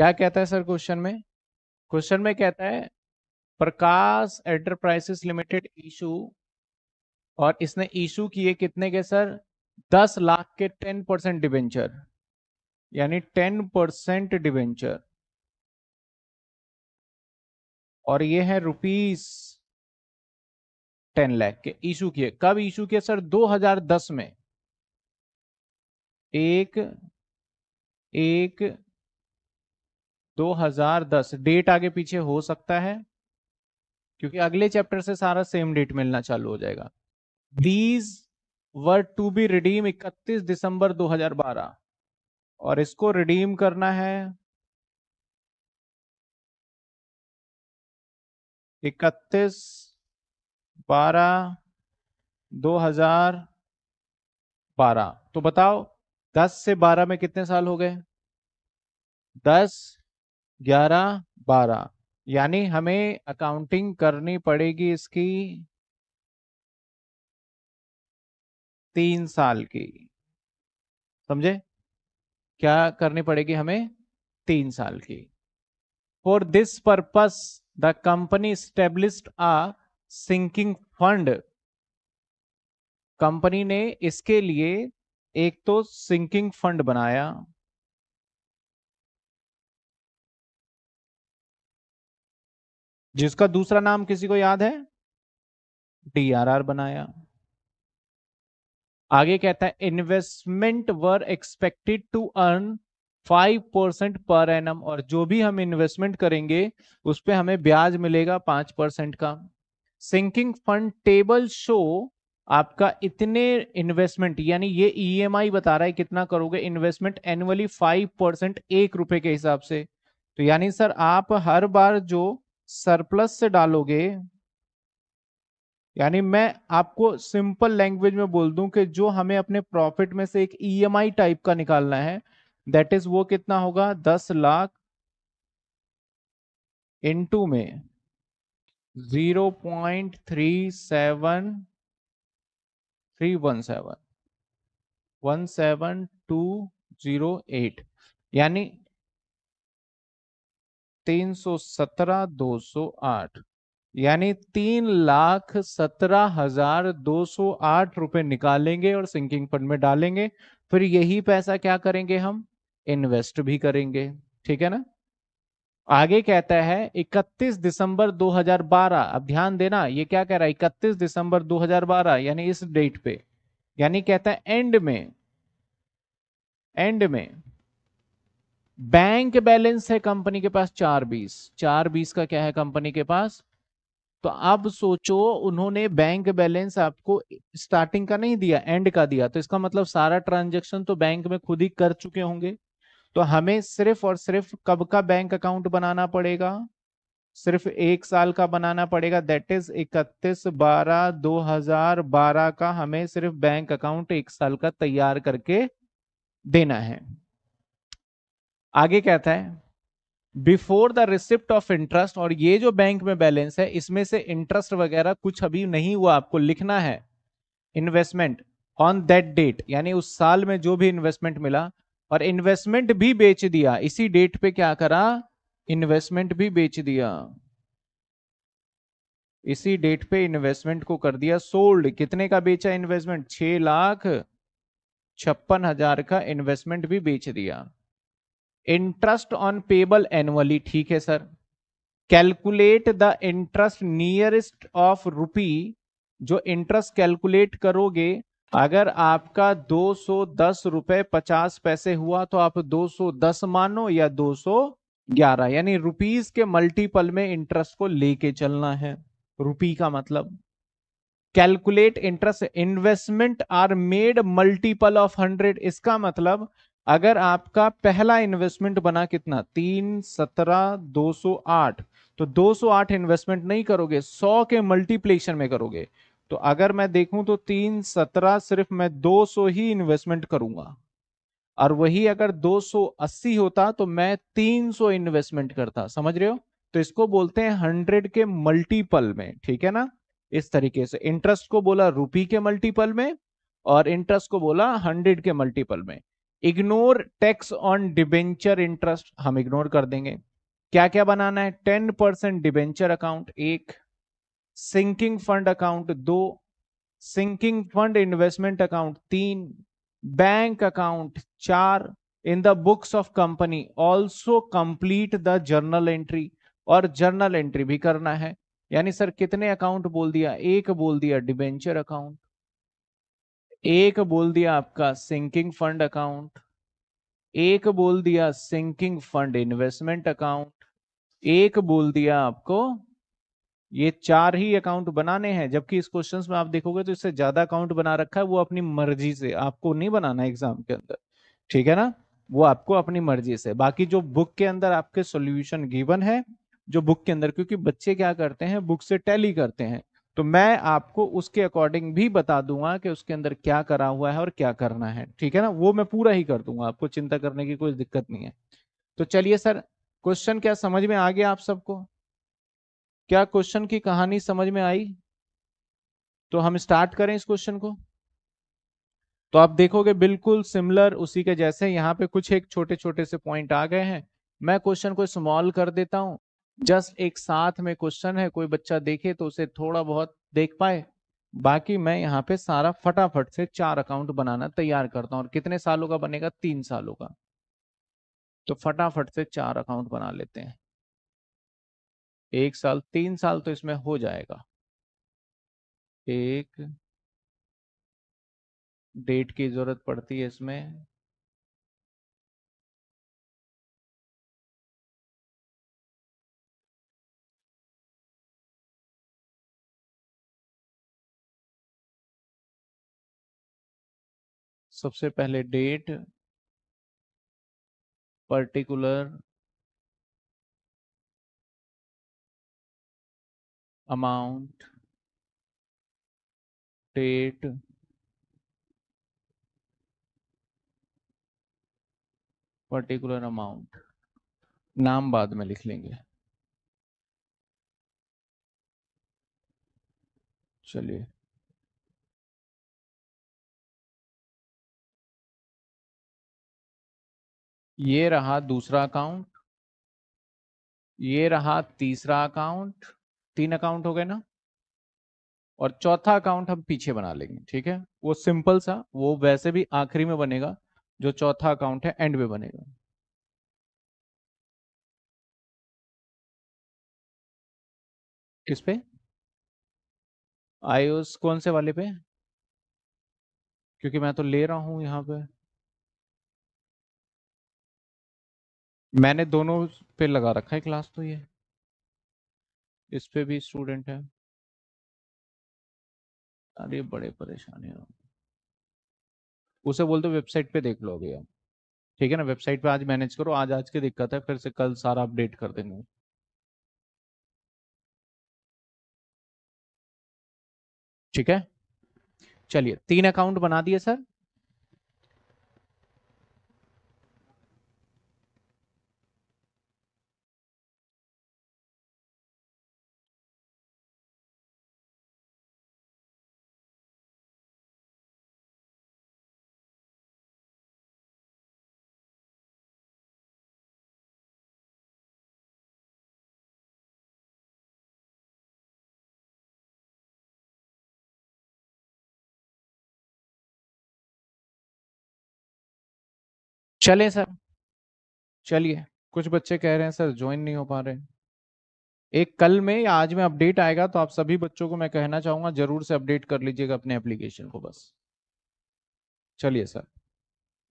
क्या कहता है सर क्वेश्चन में क्वेश्चन में कहता है प्रकाश एंटरप्राइजेस लिमिटेड इशू और इसने इशू किए कितने के सर दस लाख के टेन परसेंट डिवेंचर यानी टेन परसेंट डिवेंचर और ये है रुपीस टेन लाख के इशू किए कब इशू किए सर 2010 में एक एक 2010 डेट आगे पीछे हो सकता है क्योंकि अगले चैप्टर से सारा सेम डेट मिलना चालू हो जाएगा these were to be redeem 31 दिसंबर 2012 और इसको रिडीम करना है 31 बारह 2012 तो बताओ 10 से 12 में कितने साल हो गए दस ग्यारह बारह यानी हमें अकाउंटिंग करनी पड़ेगी इसकी तीन साल की समझे क्या करनी पड़ेगी हमें तीन साल की for this purpose the company established a sinking fund company ने इसके लिए एक तो सिंकिंग फंड बनाया जिसका दूसरा नाम किसी को याद है डीआरआर बनाया आगे कहता है investment were expected to earn five percent per annum और जो भी हम इन्वेस्टमेंट करेंगे उस पर हमें ब्याज मिलेगा पांच परसेंट का सिंकिंग फंड टेबल शो आपका इतने इन्वेस्टमेंट यानी ये ईएमआई e बता रहा है कितना करोगे इन्वेस्टमेंट एनुअली फाइव परसेंट एक रुपए के हिसाब से तो यानी सर आप हर बार जो सरप्लस से डालोगे यानी मैं आपको सिंपल लैंग्वेज में बोल दूं कि जो हमें अपने प्रॉफिट में से एक ईएमआई e टाइप का निकालना है दैट इज वो कितना होगा दस लाख इनटू में zero point three seven three one seven one seven two zero eight यानी तीन सौ सत्रह दो सौ आठ यानी तीन लाख सत्रह हजार दो सौ आठ रुपए निकालेंगे और सिंकिंग फंड में डालेंगे फिर यही पैसा क्या करेंगे हम इन्वेस्ट भी करेंगे ठीक है ना आगे कहता है 31 दिसंबर 2012 अब ध्यान देना ये क्या कह रहा है 31 दिसंबर 2012 यानी इस डेट पे यानी कहता है एंड में एंड में बैंक बैलेंस है कंपनी के पास चार बीस चार बीस का क्या है कंपनी के पास तो अब सोचो उन्होंने बैंक बैलेंस आपको स्टार्टिंग का नहीं दिया एंड का दिया तो इसका मतलब सारा ट्रांजेक्शन तो बैंक में खुद ही कर चुके होंगे तो हमें सिर्फ और सिर्फ कब का बैंक अकाउंट बनाना पड़ेगा सिर्फ एक साल का बनाना पड़ेगा दैट इज इकतीस बारह दो हजार बारह का हमें सिर्फ बैंक अकाउंट एक साल का तैयार करके देना है आगे कहता है before the receipt of interest और ये जो बैंक में बैलेंस है इसमें से इंटरेस्ट वगैरह कुछ अभी नहीं हुआ आपको लिखना है इन्वेस्टमेंट ऑन दैट डेट यानी उस साल में जो भी इन्वेस्टमेंट मिला और इन्वेस्टमेंट भी बेच दिया इसी डेट पे क्या करा इन्वेस्टमेंट भी बेच दिया इसी डेट पे इन्वेस्टमेंट को कर दिया सोल्ड कितने का बेचा इन्वेस्टमेंट छह लाख छप्पन हजार का इन्वेस्टमेंट भी बेच दिया इंटरेस्ट ऑन पेबल एनुअली ठीक है sir calculate the interest nearest of rupee जो इंटरेस्ट कैलकुलेट करोगे अगर आपका दो सौ दस रुपए पचास पैसे हुआ तो आप दो सौ दस मानो या दो सौ ग्यारह यानी रुपीज के मल्टीपल में इंटरेस्ट को लेके चलना है रुपी का मतलब calculate interest investment are made multiple of hundred इसका मतलब अगर आपका पहला इन्वेस्टमेंट बना कितना तीन सत्रह दो सौ आठ तो दो सौ आठ इन्वेस्टमेंट नहीं करोगे सौ के मल्टीप्लेक्शन में करोगे तो अगर मैं देखूं तो तीन सत्रह सिर्फ मैं दो सौ ही इन्वेस्टमेंट करूंगा और वही अगर दो सौ अस्सी होता तो मैं तीन सौ इन्वेस्टमेंट करता समझ रहे हो तो इसको बोलते हैं हंड्रेड के मल्टीपल में ठीक है ना इस तरीके से इंटरेस्ट को बोला रुपी के मल्टीपल में और इंटरेस्ट को बोला हंड्रेड के मल्टीपल में ignore tax on debenture interest हम इग्नोर कर देंगे क्या क्या बनाना है टेन परसेंट डिबेंचर अकाउंट एक सिंकिंग फंड अकाउंट दो सिंकिंग फंड इन्वेस्टमेंट अकाउंट तीन बैंक अकाउंट चार in the books of company also complete the journal entry और जर्नल एंट्री भी करना है यानी सर कितने अकाउंट बोल दिया एक बोल दिया डिबेंचर अकाउंट एक बोल दिया आपका सिंकिंग फंड अकाउंट एक बोल दिया सिंकिंग फंड इन्वेस्टमेंट अकाउंट एक बोल दिया आपको ये चार ही अकाउंट बनाने हैं जबकि इस क्वेश्चन में आप देखोगे तो इससे ज्यादा अकाउंट बना रखा है वो अपनी मर्जी से आपको नहीं बनाना एग्जाम के अंदर ठीक है ना वो आपको अपनी मर्जी से बाकी जो बुक के अंदर आपके सोल्यूशन गिवन है जो बुक के अंदर क्योंकि बच्चे क्या करते हैं बुक से टैली करते हैं तो मैं आपको उसके अकॉर्डिंग भी बता दूंगा कि उसके अंदर क्या करा हुआ है और क्या करना है ठीक है ना वो मैं पूरा ही कर दूंगा आपको चिंता करने की कोई दिक्कत नहीं है तो चलिए सर क्वेश्चन क्या समझ में आ गया आप सबको क्या क्वेश्चन की कहानी समझ में आई तो हम स्टार्ट करें इस क्वेश्चन को तो आप देखोगे बिल्कुल सिमिलर उसी के जैसे यहाँ पे कुछ एक छोटे छोटे से पॉइंट आ गए हैं मैं क्वेश्चन को स्मॉल कर देता हूं जस्ट एक साथ में क्वेश्चन है कोई बच्चा देखे तो उसे थोड़ा बहुत देख पाए बाकी मैं यहाँ पे सारा फटाफट से चार अकाउंट बनाना तैयार करता हूँ और कितने सालों का बनेगा तीन सालों का तो फटाफट से चार अकाउंट बना लेते हैं एक साल तीन साल तो इसमें हो जाएगा एक डेट की जरूरत पड़ती है इसमें सबसे पहले date particular amount date particular amount नाम बाद में लिख लेंगे चलिए ये रहा दूसरा अकाउंट ये रहा तीसरा अकाउंट तीन अकाउंट हो गए ना और चौथा अकाउंट हम पीछे बना लेंगे ठीक है वो सिंपल सा वो वैसे भी आखिरी में बनेगा जो चौथा अकाउंट है एंड में बनेगा किस पे आईओस कौन से वाले पे क्योंकि मैं तो ले रहा हूं यहां पे मैंने दोनों पे लगा रखा है क्लास तो ये इस पे भी स्टूडेंट है अरे बड़े परेशानी हो उसे बोलते वेबसाइट पे देख लोगे आप ठीक है ना वेबसाइट पे आज मैनेज करो आज आज की दिक्कत है फिर से कल सारा अपडेट कर देंगे ठीक है चलिए तीन अकाउंट बना दिए सर चले सर चलिए कुछ बच्चे कह रहे हैं सर ज्वाइन नहीं हो पा रहे एक कल में या आज में अपडेट आएगा तो आप सभी बच्चों को मैं कहना चाहूंगा जरूर से अपडेट कर लीजिएगा अपने एप्लीकेशन को बस चलिए सर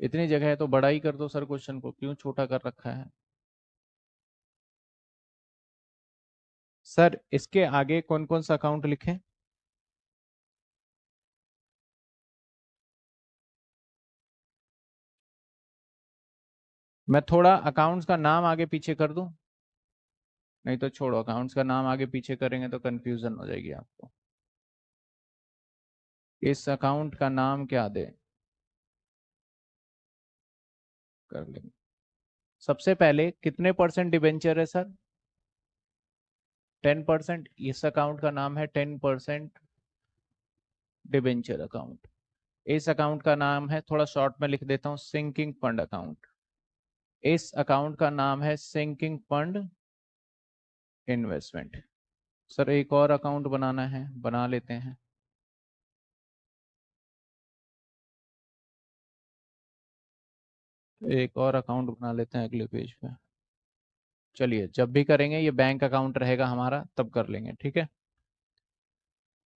इतनी जगह है तो बड़ा ही कर दो सर क्वेश्चन को क्यों छोटा कर रखा है सर इसके आगे कौन कौन सा अकाउंट लिखें मैं थोड़ा अकाउंट्स का नाम आगे पीछे कर दूं नहीं तो छोड़ो अकाउंट्स का नाम आगे पीछे करेंगे तो कंफ्यूजन हो जाएगी आपको इस अकाउंट का नाम क्या दे कर लेंगे सबसे पहले कितने परसेंट डिबेंचर है सर टेन परसेंट इस अकाउंट का नाम है टेन परसेंट डिबेंचर अकाउंट इस अकाउंट का नाम है थोड़ा शॉर्ट में लिख देता हूं सिंकिंग फंड अकाउंट इस अकाउंट का नाम है सिंकिंग फंड इन्वेस्टमेंट सर एक और अकाउंट बनाना है बना लेते हैं एक और अकाउंट बना लेते हैं अगले पेज पे चलिए जब भी करेंगे ये बैंक अकाउंट रहेगा हमारा तब कर लेंगे ठीक है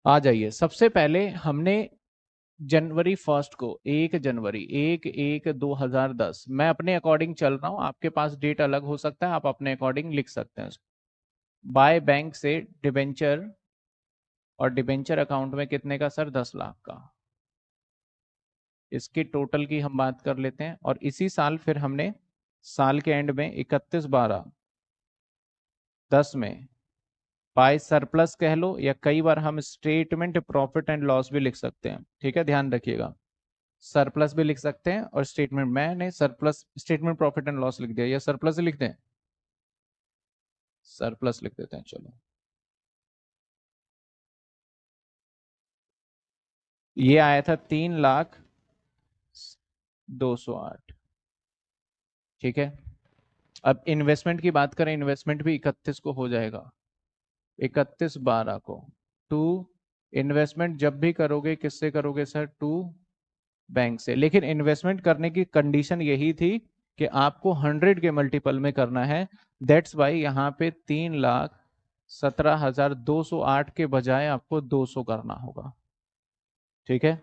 आ जाइए सबसे पहले हमने जनवरी फर्स्ट को एक जनवरी एक एक दो हजार दस मैं अपने अकॉर्डिंग चल रहा हूं आपके पास डेट अलग हो सकता है आप अपने अकॉर्डिंग लिख सकते हैं बाय बैंक से डिबेंचर और डिबेंचर अकाउंट में कितने का सर दस लाख का इसके टोटल की हम बात कर लेते हैं और इसी साल फिर हमने साल के एंड में इकतीस बारह दस में बाय सरप्लस कह लो या कई बार हम स्टेटमेंट प्रॉफिट एंड लॉस भी लिख सकते हैं ठीक है ध्यान रखिएगा सरप्लस भी लिख सकते हैं और स्टेटमेंट मैंने surplus statement profit and loss लिख दिया या सरप्लस लिख दें सरप्लस लिख देते हैं चलो ये आया था तीन लाख दो सौ आठ ठीक है अब इन्वेस्टमेंट की बात करें इन्वेस्टमेंट भी इकतीस को हो जाएगा इकतीस बारह को टू इन्वेस्टमेंट जब भी करोगे किससे करोगे सर टू बैंक से लेकिन इन्वेस्टमेंट करने की कंडीशन यही थी कि आपको हंड्रेड के मल्टीपल में करना है दैट्स वाई यहाँ पे तीन लाख सत्रह हजार दो सौ आठ के बजाय आपको दो सौ करना होगा ठीक है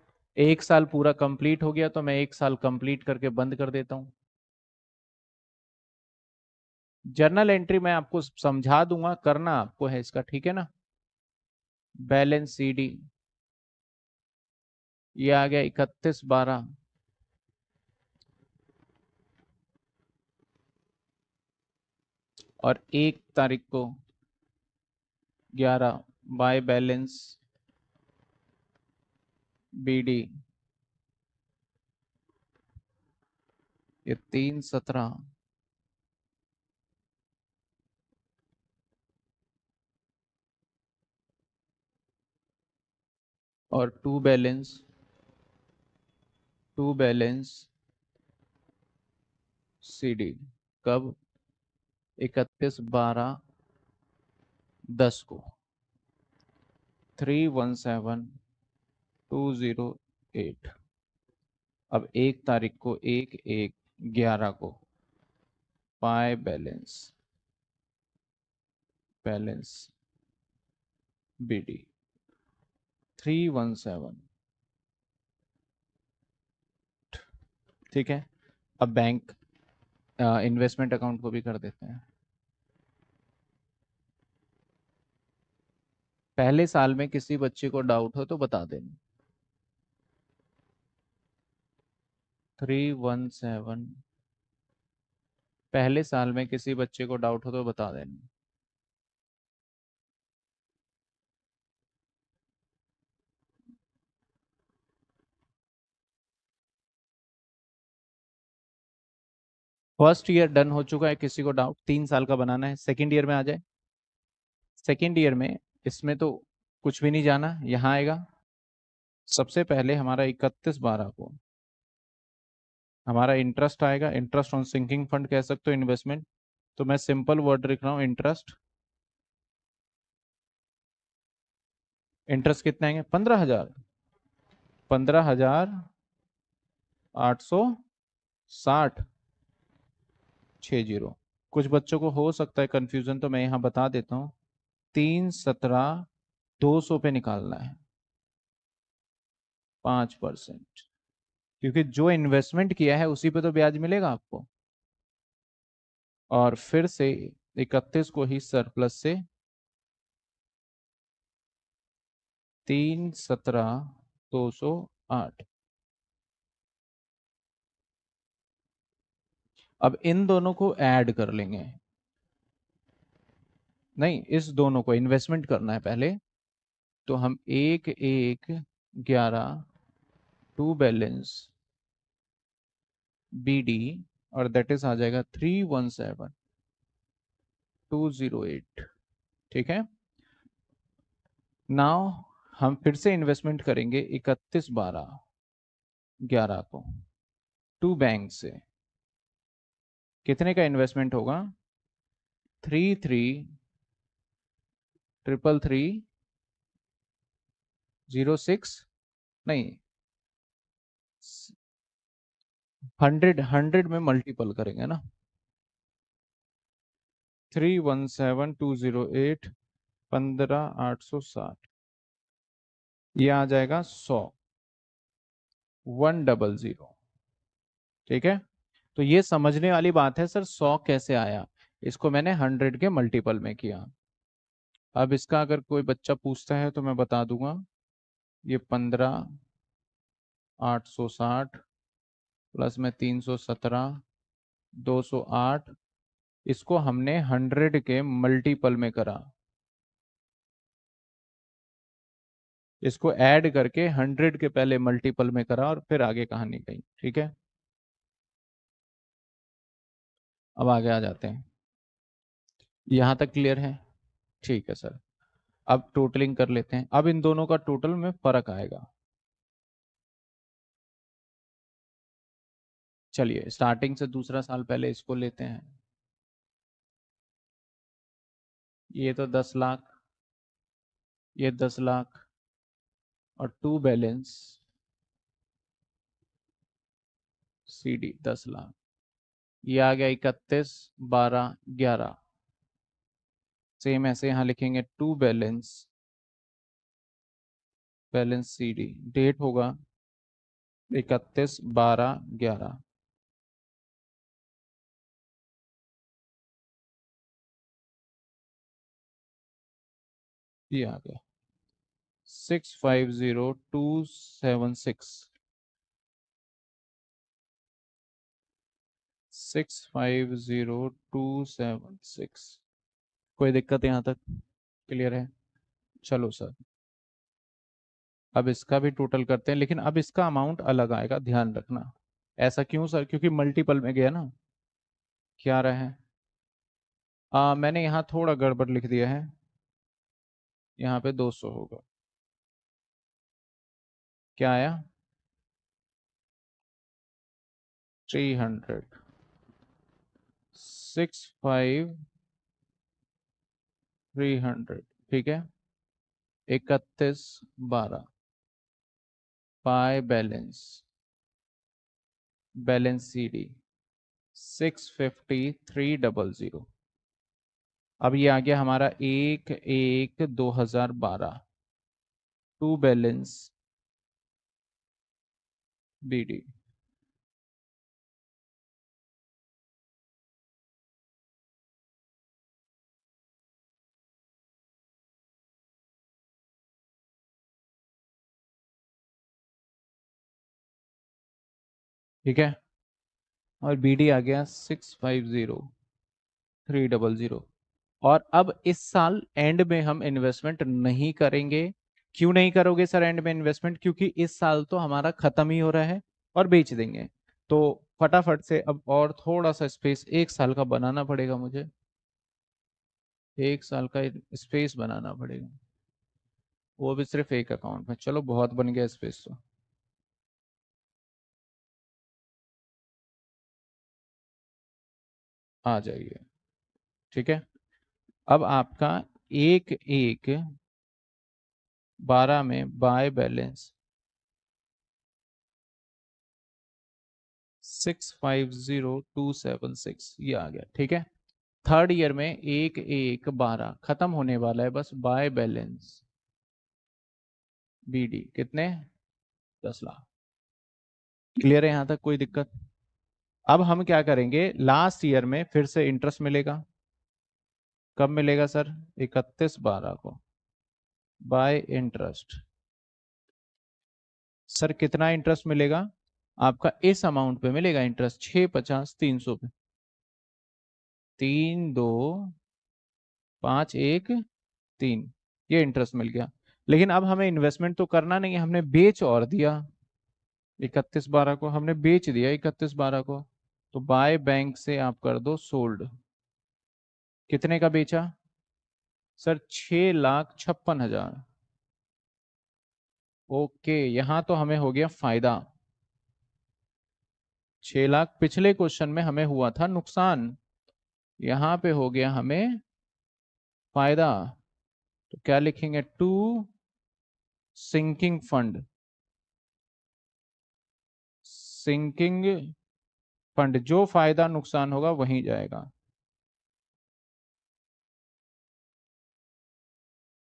एक साल पूरा कंप्लीट हो गया तो मैं एक साल कंप्लीट करके बंद कर देता हूँ जर्नल एंट्री मैं आपको समझा दूंगा करना आपको है इसका ठीक है ना बैलेंस सी डी ये आ गया इकतीस बारह और एक तारीख को ग्यारह बाय बैलेंस बीडी ये तीन सत्रह और to balance to balance CD कब इकतीस बारह दस को three one seven to zero eight अब एक तारीख को एक एक ग्यारह को पाए balance balance BD three one seven ठीक है अब बैंक इन्वेस्टमेंट अकाउंट को भी कर देते हैं पहले साल में किसी बच्चे को डाउट हो तो बता देना थ्री वन सेवन पहले साल में किसी बच्चे को डाउट हो तो बता देना फर्स्ट ईयर डन हो चुका है किसी को डाउट तीन साल का बनाना है सेकेंड ईयर में आ जाए सेकेंड ईयर में इसमें तो कुछ भी नहीं जाना यहाँ आएगा सबसे पहले हमारा इकतीस बारह को हमारा इंटरेस्ट आएगा इंटरेस्ट ऑन सिंकिंग फंड कह सकते हो इन्वेस्टमेंट तो मैं सिंपल वर्ड लिख रहा हूँ इंटरेस्ट इंटरेस्ट कितने आएंगे पंद्रह हजार पंद्रह हजार आठ सौ साठ छः जीरो कुछ बच्चों को हो सकता है कन्फ्यूज़न तो मैं यहाँ बता देता हूँ तीन सत्रह दो सौ पे निकालना है पाँच परसेंट क्योंकि जो इन्वेस्टमेंट किया है उसी पे तो ब्याज मिलेगा आपको और फिर से इकतीस को ही सरप्लस से तीन सत्रह दो सौ आठ अब इन दोनों को ऐड कर लेंगे नहीं इस दोनों को इन्वेस्टमेंट करना है पहले तो हम एक एक ग्यारह टू बैलेंस बी डी और दैट इज आ जाएगा three one seven two zero eight ठीक है नाउ हम फिर से इन्वेस्टमेंट करेंगे इकतीस बारह ग्यारह को टू बैंक से कितने का इन्वेस्टमेंट होगा three three triple three zero six नहीं हंड्रेड हंड्रेड में मल्टीपल करेंगे ना three one seven two zero eight पंद्रह आठ सौ साठ यह आ जाएगा सौ वन डबल जीरो ठीक है तो ये समझने वाली बात है सर सौ कैसे आया इसको मैंने हंड्रेड के मल्टीपल में किया अब इसका अगर कोई बच्चा पूछता है तो मैं बता दूंगा ये पंद्रह आठ सौ साठ प्लस में तीन सौ सत्रह दो सौ आठ इसको हमने हंड्रेड के मल्टीपल में करा इसको ऐड करके हंड्रेड के पहले मल्टीपल में करा और फिर आगे कहानी गई ठीक है अब आगे आ जाते हैं यहाँ तक क्लियर है ठीक है सर अब टोटलिंग कर लेते हैं अब इन दोनों का टोटल में फर्क आएगा चलिए स्टार्टिंग से दूसरा साल पहले इसको लेते हैं ये तो दस लाख ये दस लाख और टू बैलेंस सीडी दस लाख ये आ गया इकतीस बारह ग्यारह सेम ऐसे यहां लिखेंगे to balance balance C D date इकतीस बारह ग्यारह ये आ गया six five zero two seven six six five zero two seven six कोई दिक्कत यहाँ तक क्लियर है चलो सर अब इसका भी टोटल करते हैं लेकिन अब इसका अमाउंट अलग आएगा ध्यान रखना ऐसा क्यों सर क्योंकि मल्टीपल में गया ना क्या रहा है आ, मैंने यहाँ थोड़ा गड़बड़ लिख दिया है यहाँ पे 200 होगा क्या आया 300 सिक्स फाइव थ्री हंड्रेड ठीक है इकतीस बारह by balance balance D six fifty three double zero अब ये आ गया हमारा एक एक दो हजार बारह टू बैलेंस बी डी ठीक है और बी डी आ गया six five zero three double zero और अब इस साल एंड में हम इन्वेस्टमेंट नहीं करेंगे क्यों नहीं करोगे सर एंड में इन्वेस्टमेंट क्योंकि इस साल तो हमारा खत्म ही हो रहा है और बेच देंगे तो फटाफट से अब और थोड़ा सा स्पेस एक साल का बनाना पड़ेगा मुझे एक साल का स्पेस बनाना पड़ेगा वो भी सिर्फ एक अकाउंट में चलो बहुत बन गया स्पेस तो आ जाइए ठीक है अब आपका एक एक बारह में by balance six five zero two seven six ये आ गया ठीक है थर्ड ईयर में एक एक बारह खत्म होने वाला है बस बाय बैलेंस बीडी कितने दस लाख क्लियर है यहां तक कोई दिक्कत अब हम क्या करेंगे लास्ट ईयर में फिर से इंटरेस्ट मिलेगा कब मिलेगा सर इकतीस बारह को बाय इंटरेस्ट सर कितना इंटरेस्ट मिलेगा आपका इस अमाउंट पे मिलेगा इंटरेस्ट छ पचास तीन सौ पे तीन दो पांच एक तीन ये इंटरेस्ट मिल गया लेकिन अब हमें इन्वेस्टमेंट तो करना नहीं हमने बेच और दिया इकतीस बारह को हमने बेच दिया इकतीस बारह को तो बाय बैंक से आप कर दो सोल्ड कितने का बेचा सर छ लाख छप्पन हजार ओके यहां तो हमें हो गया फायदा छ लाख पिछले क्वेश्चन में हमें हुआ था नुकसान यहां पे हो गया हमें फायदा तो क्या लिखेंगे to sinking fund sinking fund जो फायदा नुकसान होगा वहीं जाएगा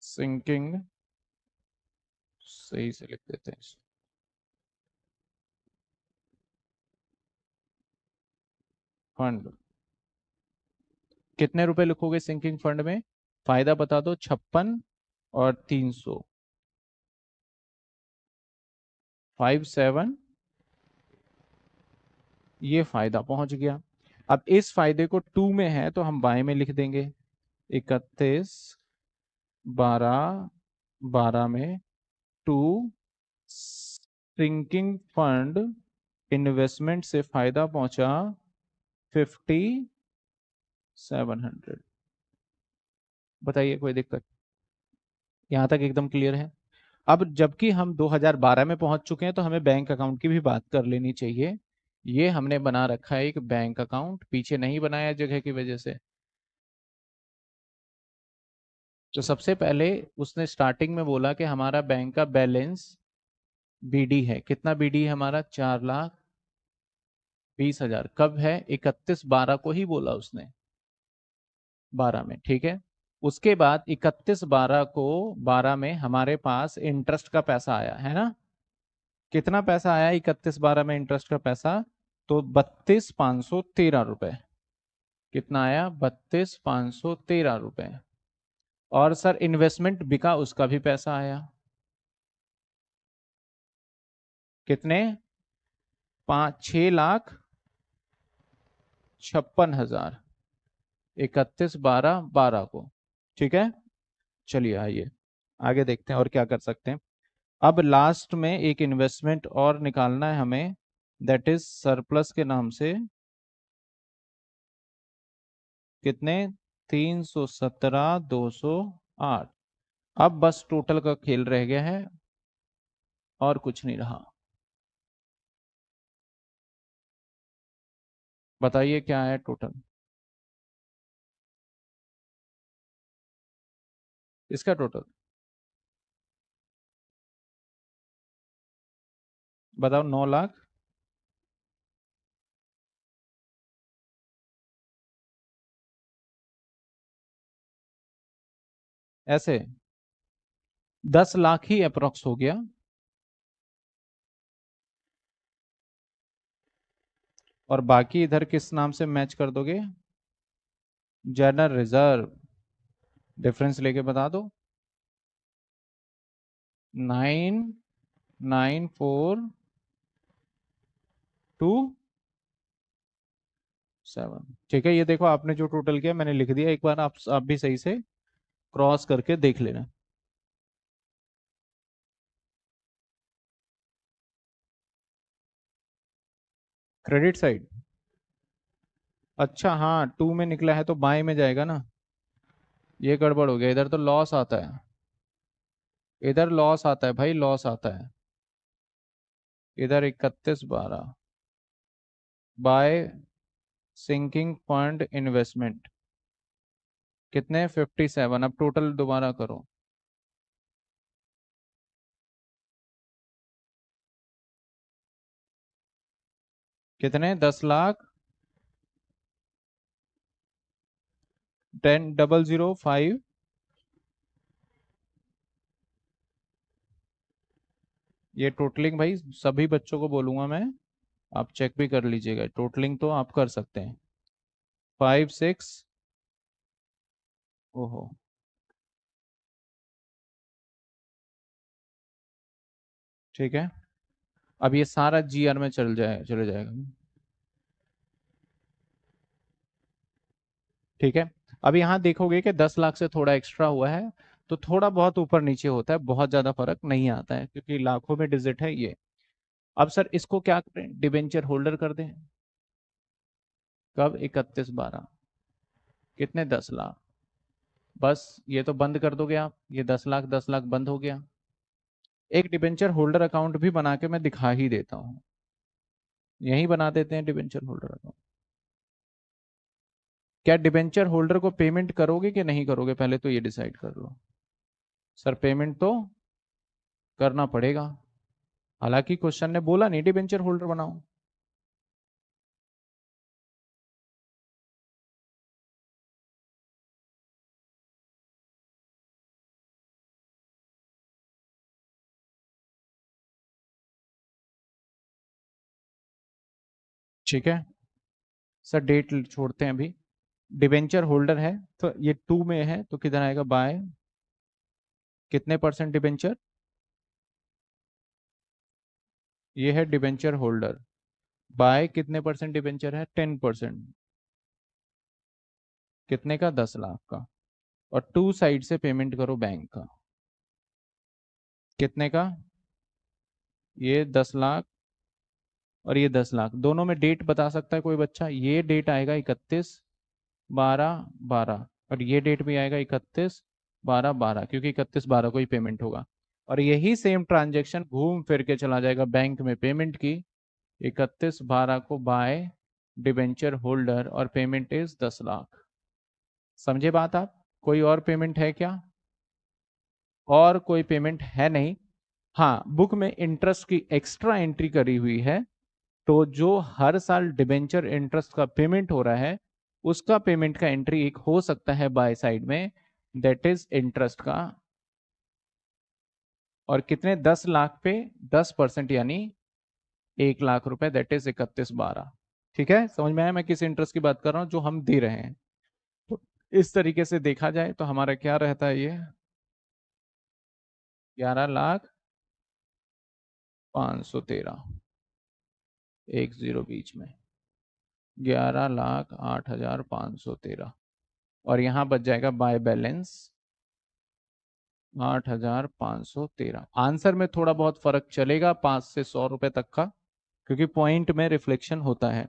सिंकिंग सही से लिख देते हैं फंड कितने रुपए लिखोगे सिंकिंग फंड में फायदा बता दो छप्पन और तीन सौ फाइव सेवन ये फायदा पहुंच गया अब इस फायदे को टू में है तो हम बाएं में लिख देंगे इकतीस बारह बारह में टू सिंकिंग फंड इन्वेस्टमेंट से फायदा पहुंचा फिफ्टी सेवन हंड्रेड बताइए कोई दिक्कत यहां तक एकदम क्लियर है अब जबकि हम 2012 में पहुंच चुके हैं तो हमें बैंक अकाउंट की भी बात कर लेनी चाहिए ये हमने बना रखा है एक बैंक अकाउंट पीछे नहीं बनाया जगह की वजह से तो सबसे पहले उसने स्टार्टिंग में बोला कि हमारा बैंक का बैलेंस बीडी है कितना बीडी है हमारा चार लाख बीस हजार कब है इकतीस बारह को ही बोला उसने बारह में ठीक है उसके बाद इकतीस बारह को बारह में हमारे पास इंटरेस्ट का पैसा आया है ना कितना पैसा आया इकतीस बारह में इंटरेस्ट का पैसा तो बत्तीस पांच सौ तेरह रुपए कितना आया बत्तीस पांच सौ तेरह रुपए और सर इन्वेस्टमेंट बिका उसका भी पैसा आया कितने पांच छ लाख छप्पन हजार इकतीस बारह बारह को ठीक है चलिए आइए आगे देखते हैं और क्या कर सकते हैं अब लास्ट में एक इन्वेस्टमेंट और निकालना है हमें दैट इज सरप्लस के नाम से कितने तीन सौ सत्रह दो सौ आठ अब बस टोटल का खेल रह गया है और कुछ नहीं रहा बताइए क्या है टोटल इसका टोटल बताओ नौ लाख ऐसे दस लाख ही अप्रोक्स हो गया और बाकी इधर किस नाम से मैच कर दोगे जनरल रिजर्व डिफरेंस लेके बता दो nine nine four two seven ठीक है ये देखो आपने जो टोटल किया मैंने लिख दिया एक बार आप आप भी सही से क्रॉस करके देख लेना क्रेडिट साइड अच्छा हाँ टू में निकला है तो बाएं में जाएगा ना ये गड़बड़ हो गया इधर तो लॉस आता है इधर लॉस आता है भाई लॉस आता है इधर इकतीस बारह बाय सिंकिंग फंड इन्वेस्टमेंट कितने फिफ्टी सेवन अब टोटल दोबारा करो कितने दस lakh ten double zero five ये टोटलिंग भाई सभी बच्चों को बोलूंगा मैं आप चेक भी कर लीजिएगा टोटलिंग तो आप कर सकते हैं फाइव सिक्स ओहो ठीक है अब ये सारा जी आर में चल जाए चले जाएगा ठीक है अब यहां देखोगे कि दस लाख से थोड़ा एक्स्ट्रा हुआ है तो थोड़ा बहुत ऊपर नीचे होता है बहुत ज्यादा फर्क नहीं आता है क्योंकि लाखों में डिजिट है ये अब सर इसको क्या करें डिबेंचर होल्डर कर दें कब इकतीस बारह कितने दस लाख बस ये तो बंद कर दोगे आप ये दस लाख दस लाख बंद हो गया एक डिबेंचर होल्डर अकाउंट भी बना के मैं दिखा ही देता हूं यही बना देते हैं डिबेंचर होल्डर अकाउंट क्या डिबेंचर होल्डर को पेमेंट करोगे कि नहीं करोगे पहले तो ये डिसाइड कर लो सर पेमेंट तो करना पड़ेगा हालांकि क्वेश्चन ने बोला नहीं डिबेंचर होल्डर बनाओ ठीक है सर डेट छोड़ते हैं अभी डिबेंचर होल्डर है तो ये टू में है तो किधर आएगा बाय कितने परसेंट डिबेंचर ये है डिबेंचर होल्डर बाय कितने परसेंट डिबेंचर है टेन परसेंट कितने का दस लाख का और टू साइड से पेमेंट करो बैंक का कितने का ये दस लाख और ये दस लाख दोनों में डेट बता सकता है कोई बच्चा ये डेट आएगा इकतीस बारह बारह और ये डेट भी आएगा इकतीस बारह बारह क्योंकि इकतीस बारह को ही पेमेंट होगा और यही सेम ट्रांजेक्शन घूम फिर के चला जाएगा बैंक में पेमेंट की इकतीस बारह को बाय डिबेंचर होल्डर और पेमेंट इज दस लाख समझे बात आप कोई और पेमेंट है क्या और कोई पेमेंट है नहीं हाँ बुक में इंटरेस्ट की एक्स्ट्रा एंट्री करी हुई है तो जो हर साल डिबेंचर इंटरेस्ट का पेमेंट हो रहा है उसका पेमेंट का एंट्री एक हो सकता है बाय साइड में दैट इज इंटरेस्ट का और कितने दस लाख पे दस परसेंट यानी एक लाख रुपए दैट इज इकतीस बारह ठीक है समझ में आया मैं किस इंटरेस्ट की बात कर रहा हूँ जो हम दे रहे हैं तो इस तरीके से देखा जाए तो हमारा क्या रहता है ये ग्यारह लाख पाँच सौ तेरह एक जीरो बीच में ग्यारह लाख आठ हजार पाँच सौ तेरह और यहाँ बच जाएगा बाय बैलेंस आठ हजार पाँच सौ तेरह आंसर में थोड़ा बहुत फर्क चलेगा पांच से सौ रुपए तक का क्योंकि पॉइंट में रिफ्लेक्शन होता है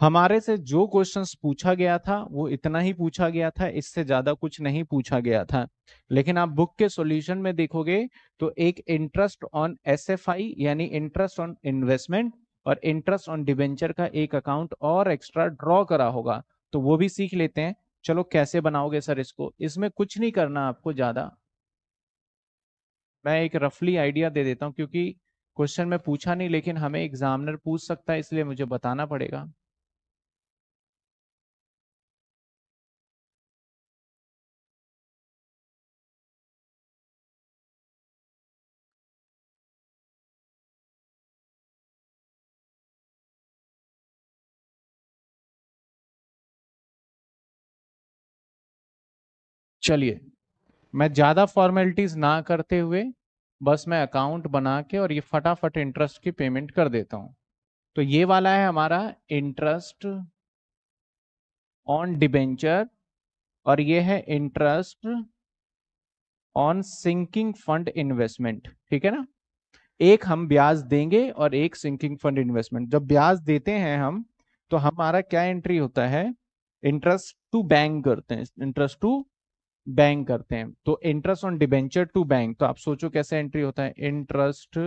हमारे से जो क्वेश्चंस पूछा गया था वो इतना ही पूछा गया था इससे ज्यादा कुछ नहीं पूछा गया था लेकिन आप बुक के सॉल्यूशन में देखोगे तो एक इंटरेस्ट ऑन एसएफआई यानी इंटरेस्ट ऑन इन्वेस्टमेंट और इंटरेस्ट ऑन डिवेंचर का एक अकाउंट और एक्स्ट्रा ड्रॉ करा होगा तो वो भी सीख लेते हैं चलो कैसे बनाओगे सर इसको इसमें कुछ नहीं करना आपको ज़्यादा मैं एक रफली आइडिया दे देता हूं क्योंकि क्वेश्चन में पूछा नहीं लेकिन हमें एग्जामिनर पूछ सकता है इसलिए मुझे बताना पड़ेगा चलिए मैं ज़्यादा फॉर्मेलिटीज़ ना करते हुए बस मैं अकाउंट बना के और ये फटाफट इंटरेस्ट की पेमेंट कर देता हूं तो ये वाला है हमारा इंटरेस्ट ऑन डिबेंचर और ये है interest on sinking fund investment ठीक है ना एक हम ब्याज देंगे और एक सिंकिंग फंड इन्वेस्टमेंट जब ब्याज देते हैं हम तो हमारा क्या एंट्री होता है इंटरेस्ट टू बैंक करते हैं इंटरेस्ट टू बैंक करते हैं तो interest on debenture to bank तो आप सोचो कैसे एंट्री होता है interest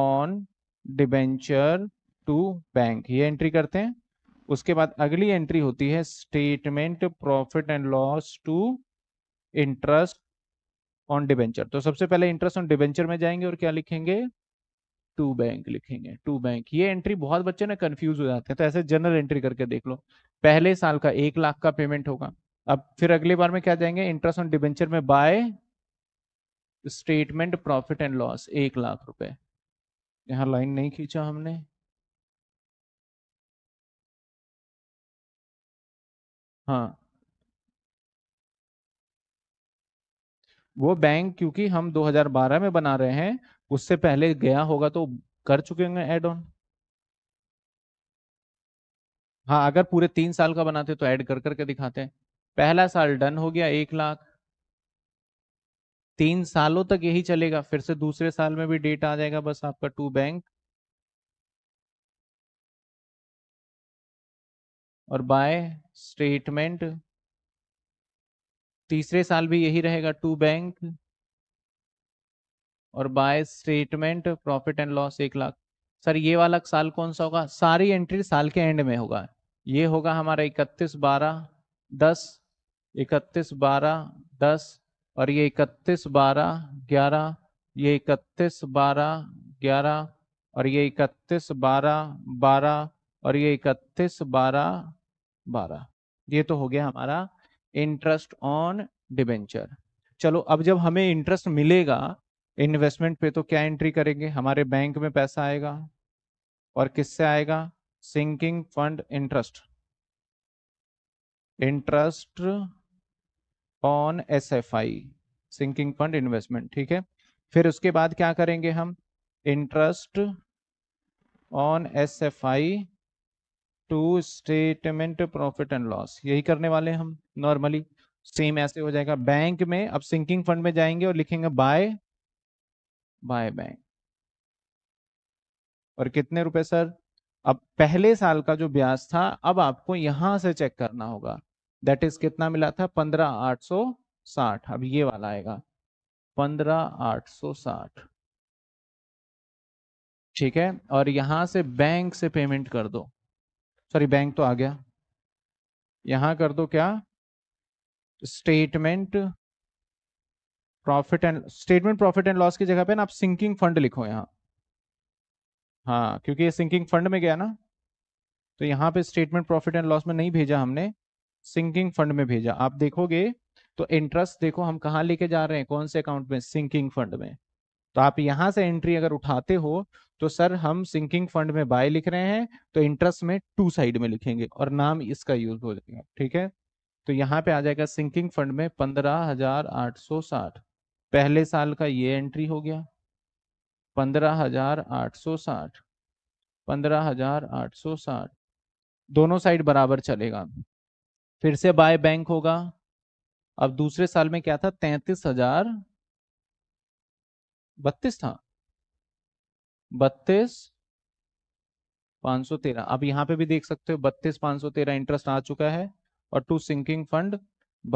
on debenture to bank ये एंट्री करते हैं उसके बाद अगली एंट्री होती है statement profit and loss to interest on debenture तो सबसे पहले इंटरेस्ट ऑन डिबेंचर में जाएंगे और क्या लिखेंगे टू बैंक लिखेंगे टू बैंक ये एंट्री बहुत बच्चे ना कंफ्यूज हो जाते हैं तो ऐसे जनरल एंट्री करके देख लो पहले साल का एक लाख का पेमेंट होगा अब फिर अगली बार में क्या जाएंगे इंटरेस्ट ऑन डिबेंचर में by statement profit and loss एक लाख रुपए यहां लाइन नहीं खींचा हमने हाँ वो बैंक क्योंकि हम 2012 में बना रहे हैं उससे पहले गया होगा तो कर चुके होंगे एड ऑन हाँ अगर पूरे तीन साल का बनाते तो ऐड कर करके दिखाते हैं पहला साल डन हो गया एक लाख तीन सालों तक यही चलेगा फिर से दूसरे साल में भी डेट आ जाएगा बस आपका टू बैंक और बाय स्टेटमेंट तीसरे साल भी यही रहेगा टू बैंक और by statement profit and loss एक लाख सर ये वाला साल कौन सा होगा सारी एंट्री साल के एंड में होगा ये होगा हमारा इकतीस बारह दस इकतीस बारह दस और ये इकतीस बारह ग्यारह ये इकतीस बारह ग्यारह और ये इकतीस बारह बारह और ये इकतीस बारह बारह ये तो हो गया हमारा इंटरेस्ट ऑन डिबेंचर चलो अब जब हमें इंटरेस्ट मिलेगा इन्वेस्टमेंट पे तो क्या एंट्री करेंगे हमारे बैंक में पैसा आएगा और किससे आएगा sinking fund interest interest on S F I sinking fund investment ठीक है फिर उसके बाद क्या करेंगे हम interest on S F I to statement profit and loss यही करने वाले हम नॉर्मली सेम ऐसे हो जाएगा बैंक में अब सिंकिंग फंड में जाएंगे और लिखेंगे बाय बाय बैंक और कितने रुपए सर अब पहले साल का जो ब्याज था अब आपको यहां से चेक करना होगा दैट इज कितना मिला था पंद्रह आठ सौ साठ अब ये वाला आएगा पंद्रह आठ सौ साठ ठीक है और यहां से बैंक से पेमेंट कर दो सॉरी बैंक तो आ गया यहां कर दो क्या statement profit and statement profit and loss की जगह पे ना आप सिंकिंग फंड लिखो यहाँ हाँ क्योंकि ये सिंकिंग फंड में गया ना तो यहाँ पे स्टेटमेंट प्रॉफिट एंड लॉस में नहीं भेजा हमने सिंकिंग फंड में भेजा आप देखोगे तो इंटरेस्ट देखो हम कहा लेके जा रहे हैं कौन से अकाउंट में सिंकिंग फंड में तो आप यहां से एंट्री अगर उठाते हो तो सर हम सिंकिंग फंड में बाय लिख रहे हैं तो इंटरेस्ट में टू साइड में लिखेंगे और नाम इसका यूज हो जाएगा ठीक है तो यहाँ पे आ जाएगा सिंकिंग फंड में पंद्रह हजार आठ सौ साठ पहले साल का ये एंट्री हो गया पंद्रह हजार आठ सौ साठ पंद्रह हजार आठ सौ साठ दोनों साइड बराबर चलेगा फिर से बाय बैंक होगा अब दूसरे साल में क्या था तैतीस हजार बत्तीस था बत्तीस पांच सौ तेरह अब यहां पे भी देख सकते हो बत्तीस पांच सौ तेरह इंटरेस्ट आ चुका है और टू सिंकिंग फंड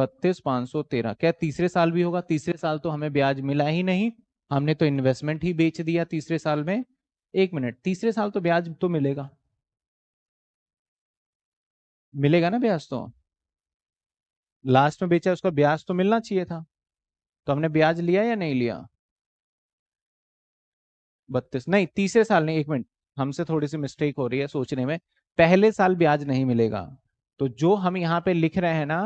बत्तीस पांच सौ तेरह क्या तीसरे साल भी होगा तीसरे साल तो हमें ब्याज मिला ही नहीं हमने तो इन्वेस्टमेंट ही बेच दिया तीसरे साल में एक मिनट तीसरे साल तो ब्याज तो मिलेगा मिलेगा ना ब्याज तो लास्ट में बेचा उसका ब्याज तो मिलना चाहिए था तो हमने ब्याज लिया या नहीं लिया बत्तीस नहीं तीसरे साल नहीं एक मिनट हमसे थोड़ी सी मिस्टेक हो रही है सोचने में पहले साल ब्याज नहीं मिलेगा तो जो हम यहाँ पे लिख रहे हैं ना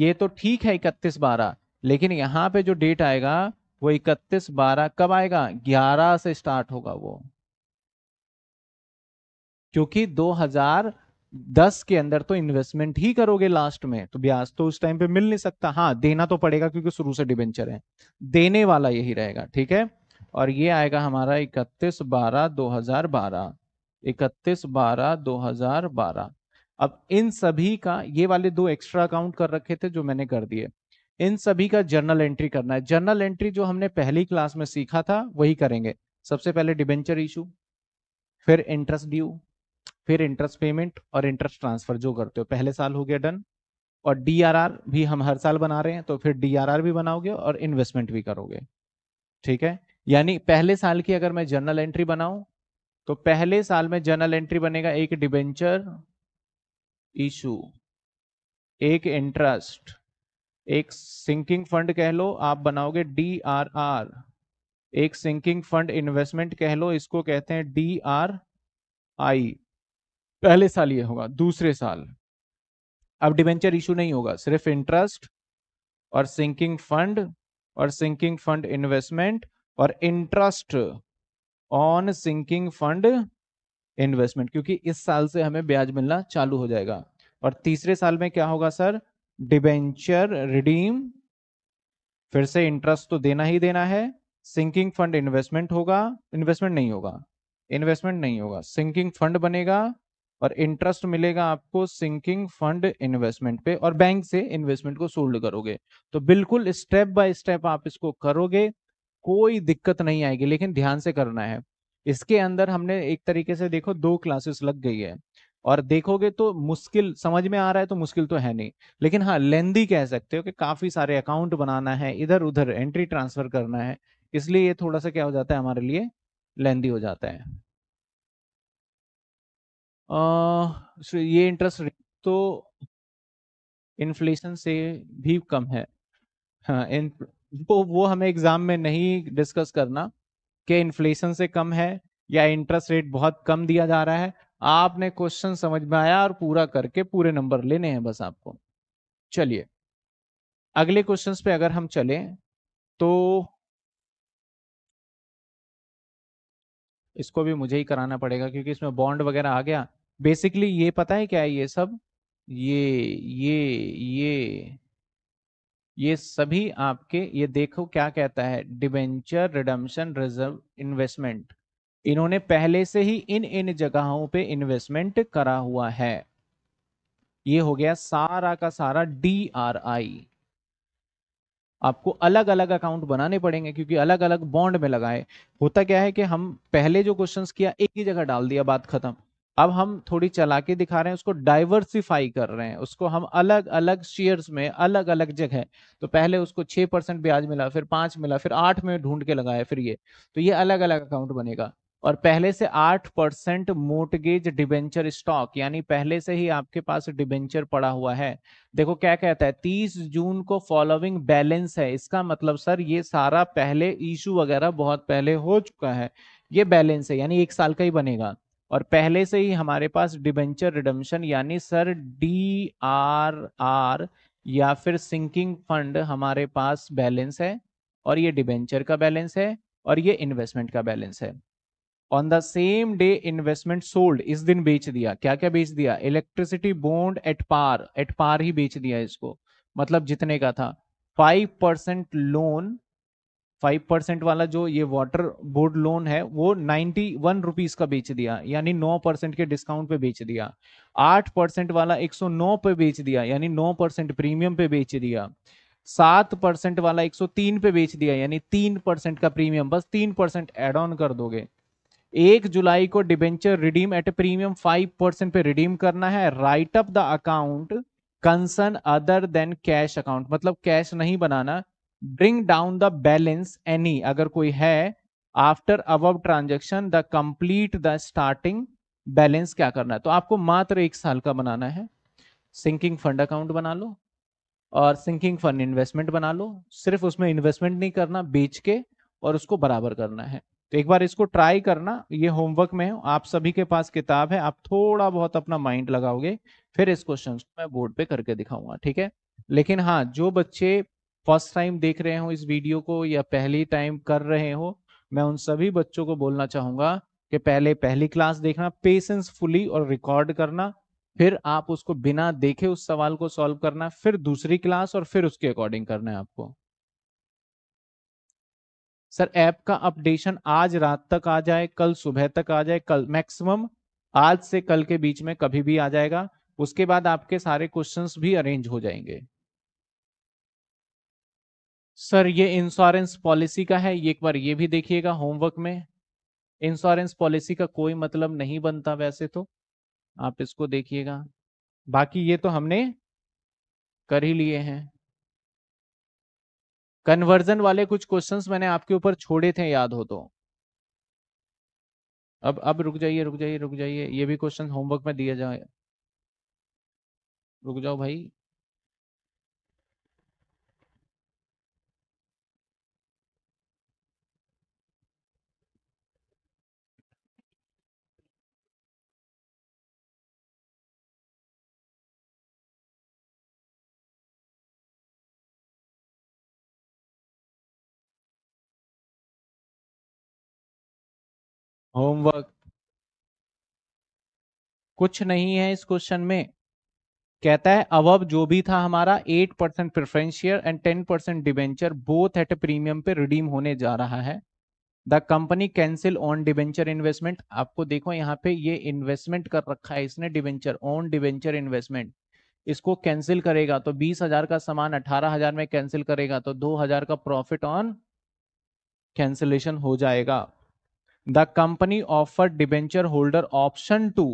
ये तो ठीक है इकतीस बारह लेकिन यहाँ पे जो डेट आएगा वो इकतीस बारह कब आएगा ग्यारह से स्टार्ट होगा वो क्योंकि हजार दस के अंदर तो इन्वेस्टमेंट ही करोगे लास्ट में तो ब्याज तो उस टाइम पे मिल नहीं सकता हाँ देना तो पड़ेगा क्योंकि शुरू से डिबेंचर है देने वाला यही रहेगा ठीक है और ये आएगा हमारा इकतीस बारह दो हजार बारह इकतीस बारह दो हजार बारह अब इन सभी का ये वाले दो एक्स्ट्रा अकाउंट कर रखे थे जो मैंने कर दिए इन सभी का जर्नल एंट्री करना है जर्नल एंट्री जो हमने पहली क्लास में सीखा था वही करेंगे सबसे पहले डिबेंचर इशू फिर इंटरेस्ट ड्यू फिर इंटरेस्ट पेमेंट और इंटरेस्ट ट्रांसफर जो करते हो पहले साल हो गया डन और डीआरआर भी हम हर साल बना रहे हैं तो फिर डीआरआर भी बनाओगे और इन्वेस्टमेंट भी करोगे ठीक है यानी पहले साल की अगर मैं जर्नल एंट्री बनाऊं तो पहले साल में जर्नल एंट्री बनेगा एक डिबेंचर इशू एक इंटरेस्ट एक सिंकिंग फंड कह लो आप बनाओगे डी आर आर एक सिंकिंग फंड इन्वेस्टमेंट कह लो इसको कहते हैं डी आर आई पहले साल ये होगा दूसरे साल अब डिवेंचर इशू नहीं होगा सिर्फ इंटरेस्ट और सिंकिंग फंड और सिंकिंग फंड इन्वेस्टमेंट और interest on sinking fund investment क्योंकि इस साल से हमें ब्याज मिलना चालू हो जाएगा और तीसरे साल में क्या होगा सर डिबेंचर रिडीम फिर से इंटरेस्ट तो देना ही देना है सिंकिंग फंड इन्वेस्टमेंट होगा इन्वेस्टमेंट नहीं होगा इन्वेस्टमेंट नहीं होगा सिंकिंग फंड बनेगा और इंटरेस्ट मिलेगा आपको सिंकिंग फंड इन्वेस्टमेंट पे और बैंक से इन्वेस्टमेंट को सोल्ड करोगे तो बिल्कुल स्टेप बाय स्टेप आप इसको करोगे कोई दिक्कत नहीं आएगी लेकिन ध्यान से करना है इसके अंदर हमने एक तरीके से देखो दो क्लासेस लग गई है और देखोगे तो मुश्किल समझ में आ रहा है तो मुश्किल तो है नहीं लेकिन हाँ लेंदी कह सकते हो कि काफी सारे अकाउंट बनाना है इधर उधर एंट्री ट्रांसफर करना है इसलिए ये थोड़ा सा क्या हो जाता है हमारे लिए लेंदी हो जाता है आ, ये इंटरेस्ट रेट तो इन्फ्लेशन से भी कम है हाँ वो वो हमें एग्जाम में नहीं डिस्कस करना कि इन्फ्लेशन से कम है या इंटरेस्ट रेट बहुत कम दिया जा रहा है आपने क्वेश्चन समझ में आया और पूरा करके पूरे नंबर लेने हैं बस आपको चलिए अगले क्वेश्चन पे अगर हम चले तो इसको भी मुझे ही कराना पड़ेगा क्योंकि इसमें बॉन्ड वगैरह आ गया बेसिकली ये पता है क्या है ये सब ये ये ये ये सभी आपके ये देखो क्या कहता है डिबेंचर रिडम्शन रिजर्व इन्वेस्टमेंट इन्होंने पहले से ही इन इन जगहों पे इन्वेस्टमेंट करा हुआ है ये हो गया सारा का सारा डी आर आई आपको अलग अलग अकाउंट बनाने पड़ेंगे क्योंकि अलग अलग बॉन्ड में लगाए होता क्या है कि हम पहले जो क्वेश्चंस किया एक ही जगह डाल दिया बात खत्म अब हम थोड़ी चला के दिखा रहे हैं उसको डाइवर्सिफाई कर रहे हैं उसको हम अलग अलग शेयर्स में अलग अलग जगह तो पहले उसको छह परसेंट ब्याज मिला फिर पांच मिला फिर आठ में ढूंढ के लगाया फिर ये तो ये अलग अलग अकाउंट बनेगा और पहले से आठ परसेंट मोटगेज डिबेंचर स्टॉक यानी पहले से ही आपके पास डिबेंचर पड़ा हुआ है देखो क्या कहता है तीस जून को फॉलोइंग बैलेंस है इसका मतलब सर ये सारा पहले इशू वगैरह बहुत पहले हो चुका है ये बैलेंस है यानी एक साल का ही बनेगा और पहले से ही हमारे पास डिबेंचर रिडम्शन यानी सर डी आर आर या फिर सिंकिंग फंड हमारे पास बैलेंस है और ये डिबेंचर का बैलेंस है और ये इन्वेस्टमेंट का बैलेंस है on the same day investment sold इस दिन बेच दिया क्या क्या बेच दिया electricity bond at par at par ही बेच दिया इसको मतलब जितने का था five percent loan five percent वाला जो ये वाटर बोर्ड लोन है वो नाइन्टी वन रुपीज का बेच दिया यानी नौ परसेंट के डिस्काउंट पे बेच दिया आठ परसेंट वाला एक सौ नौ पे बेच दिया यानी नौ परसेंट प्रीमियम पे बेच दिया सात परसेंट वाला एक सौ तीन पे बेच दिया यानी तीन परसेंट का प्रीमियम बस तीन परसेंट एड ऑन कर दोगे एक जुलाई को debenture redeem at a premium five percent पे रिडीम करना है write up the account concern other than cash account मतलब कैश नहीं बनाना bring down the balance any अगर कोई है आफ्टर अब transaction the complete the starting balance क्या करना है तो आपको मात्र एक साल का बनाना है सिंकिंग फंड अकाउंट बना लो और सिंकिंग फंड इन्वेस्टमेंट बना लो सिर्फ उसमें इन्वेस्टमेंट नहीं करना बेच के और उसको बराबर करना है तो एक बार इसको ट्राई करना ये होमवर्क में है आप सभी के पास किताब है आप थोड़ा बहुत अपना माइंड लगाओगे फिर इस क्वेश्चन को मैं बोर्ड पे करके दिखाऊंगा ठीक है लेकिन हाँ जो बच्चे फर्स्ट टाइम देख रहे हो इस वीडियो को या पहली टाइम कर रहे हो मैं उन सभी बच्चों को बोलना चाहूंगा कि पहले पहली क्लास देखना पेशेंस फुली और रिकॉर्ड करना फिर आप उसको बिना देखे उस सवाल को सॉल्व करना फिर दूसरी क्लास और फिर उसके अकॉर्डिंग करना है आपको सर ऐप का अपडेशन आज रात तक आ जाए कल सुबह तक आ जाए कल मैक्सिमम आज से कल के बीच में कभी भी आ जाएगा उसके बाद आपके सारे क्वेश्चंस भी अरेंज हो जाएंगे सर ये इंश्योरेंस पॉलिसी का है एक बार ये भी देखिएगा होमवर्क में इंश्योरेंस पॉलिसी का कोई मतलब नहीं बनता वैसे तो आप इसको देखिएगा बाकी ये तो हमने कर ही लिए हैं कन्वर्जन वाले कुछ क्वेश्चंस मैंने आपके ऊपर छोड़े थे याद हो तो अब अब रुक जाइए रुक जाइए रुक जाइए ये भी क्वेश्चन होमवर्क में दिया जाए रुक जाओ भाई होमवर्क कुछ नहीं है इस क्वेश्चन में कहता है अब जो भी था हमारा eight percent preferential and ten percent debenture both at premium पे रिडीम होने जा रहा है the company cancel on debenture investment आपको देखो यहाँ पे ये इन्वेस्टमेंट कर रखा है इसने डिबेंचर ऑन डिबेंचर इन्वेस्टमेंट इसको कैंसिल करेगा तो बीस हजार का सामान अठारह हजार में कैंसिल करेगा तो दो हजार का प्रॉफिट ऑन कैंसिलेशन हो जाएगा the company offer debenture holder option to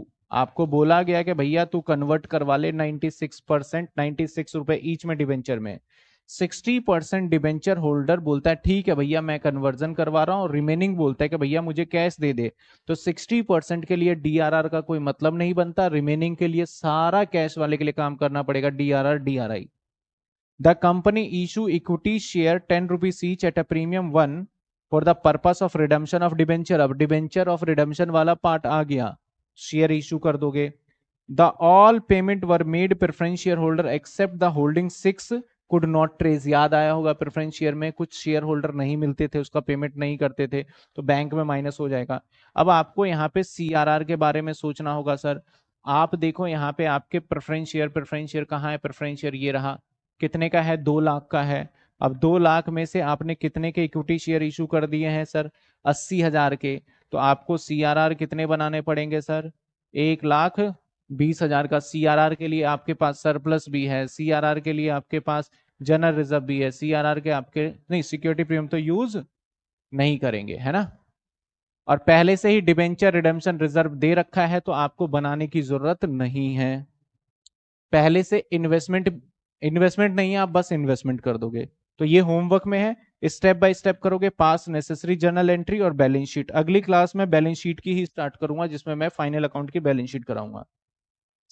आपको बोला गया कि भैया तू कन्वर्ट करवा ले 96 परसेंट नाइन्टी सिक्स रुपए ईच में डिबेंचर में 60 परसेंट डिबेंचर होल्डर बोलता है ठीक है भैया मैं कन्वर्जन करवा रहा हूँ रिमेनिंग बोलता है कि भैया मुझे कैश दे दे तो 60 परसेंट के लिए डीआरआर का कोई मतलब नहीं बनता रिमेनिंग के लिए सारा कैश वाले के लिए काम करना पड़ेगा DRR DRI the company issue equity share ten rupees each at a premium one for the purpose of redemption of debenture अब डिबेंचर ऑफ रिडम्शन वाला पार्ट आ गया शेयर इशू कर दोगे the all payment were made preference share holder except the holding six could not trace याद आया होगा preference share में कुछ शेयर होल्डर नहीं मिलते थे उसका पेमेंट नहीं करते थे तो बैंक में माइनस हो जाएगा अब आपको यहाँ पे सीआरआर के बारे में सोचना होगा सर आप देखो यहाँ पे आपके प्रेफरेंस शेयर प्रेफरेंस शेयर कहाँ है प्रेफरेंस शेयर ये रहा कितने का है दो लाख का है अब दो लाख में से आपने कितने के इक्विटी शेयर इशू कर दिए हैं सर अस्सी हजार के तो आपको आर कितने बनाने पड़ेंगे सर एक लाख बीस हजार का आर के लिए आपके पास सरप्लस भी है आर के लिए आपके पास जनरल रिजर्व भी है आर के आपके नहीं सिक्योरिटी प्रीमियम तो यूज नहीं करेंगे है ना और पहले से ही डिबेंचर रिडेम्पशन रिजर्व दे रखा है तो आपको बनाने की जरूरत नहीं है पहले से इन्वेस्टमेंट इन्वेस्टमेंट नहीं है आप बस इन्वेस्टमेंट कर दोगे तो ये होमवर्क में है स्टेप बाय स्टेप करोगे पास नेसेसरी जर्नल एंट्री और बैलेंस शीट अगली क्लास में बैलेंस शीट की ही स्टार्ट करूंगा जिसमें मैं फाइनल अकाउंट की बैलेंस शीट कराऊंगा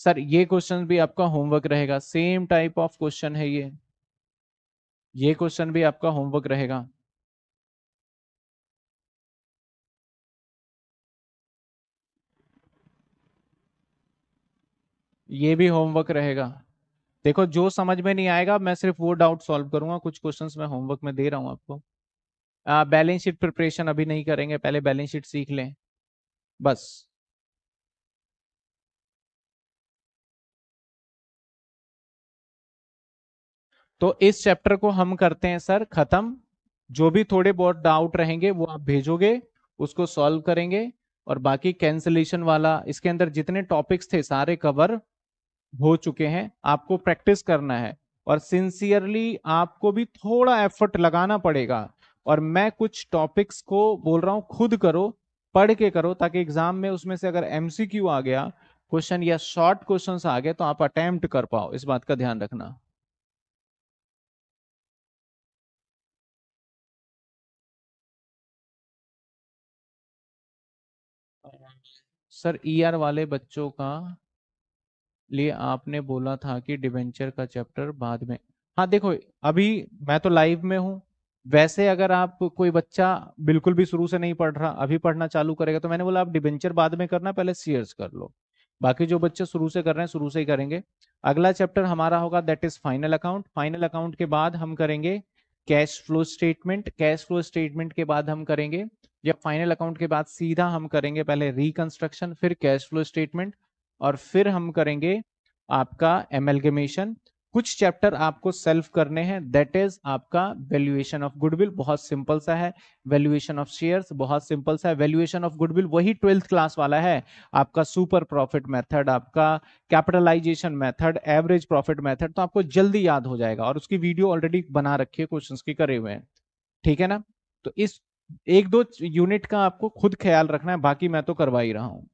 सर ये क्वेश्चन भी आपका होमवर्क रहेगा सेम टाइप ऑफ क्वेश्चन है ये ये क्वेश्चन भी आपका होमवर्क रहेगा ये भी होमवर्क रहेगा देखो जो समझ में नहीं आएगा मैं सिर्फ वो डाउट सॉल्व करूंगा कुछ क्वेश्चन मैं होमवर्क में दे रहा हूँ आपको बैलेंस शीट प्रिपरेशन अभी नहीं करेंगे पहले बैलेंस शीट सीख लें बस तो इस चैप्टर को हम करते हैं सर खत्म जो भी थोड़े बहुत डाउट रहेंगे वो आप भेजोगे उसको सॉल्व करेंगे और बाकी कैंसिलेशन वाला इसके अंदर जितने टॉपिक्स थे सारे कवर हो चुके हैं आपको प्रैक्टिस करना है और सिंसियरली आपको भी थोड़ा एफर्ट लगाना पड़ेगा और मैं कुछ टॉपिक्स को बोल रहा हूँ खुद करो पढ़ के करो ताकि एग्जाम में उसमें से अगर एम आ गया क्वेश्चन या शॉर्ट क्वेश्चन आ गए तो आप अटेम्प्ट कर पाओ इस बात का ध्यान रखना सर ईआर e वाले बच्चों का लिए आपने बोला था कि डिवेंचर का चैप्टर बाद में हाँ देखो अभी मैं तो लाइव में हूँ वैसे अगर आप कोई बच्चा बिल्कुल भी शुरू से नहीं पढ़ रहा अभी पढ़ना चालू करेगा तो मैंने बोला आप डिवेंचर बाद में करना पहले सीयर्स कर लो बाकी जो बच्चे शुरू से कर रहे हैं शुरू से ही करेंगे अगला चैप्टर हमारा होगा that is final account final account के बाद हम करेंगे cash flow statement cash flow statement के बाद हम करेंगे या फाइनल अकाउंट के बाद सीधा हम करेंगे पहले रिकंस्ट्रक्शन फिर कैश फ्लो स्टेटमेंट और फिर हम करेंगे आपका एमएलगेमेशन कुछ चैप्टर आपको सेल्फ करने हैं दैट इज आपका वैल्यूएशन ऑफ गुडविल बहुत सिंपल सा है वैल्यूएशन ऑफ शेयर्स बहुत सिंपल सा है वैल्यूएशन ऑफ गुडविल वही ट्वेल्थ क्लास वाला है आपका सुपर प्रॉफिट मेथड आपका capitalisation method average profit method तो आपको जल्दी याद हो जाएगा और उसकी वीडियो ऑलरेडी बना रखी है क्वेश्चन के करे हुए हैं ठीक है ना तो इस एक दो यूनिट का आपको खुद ख्याल रखना है बाकी मैं तो करवा ही रहा हूँ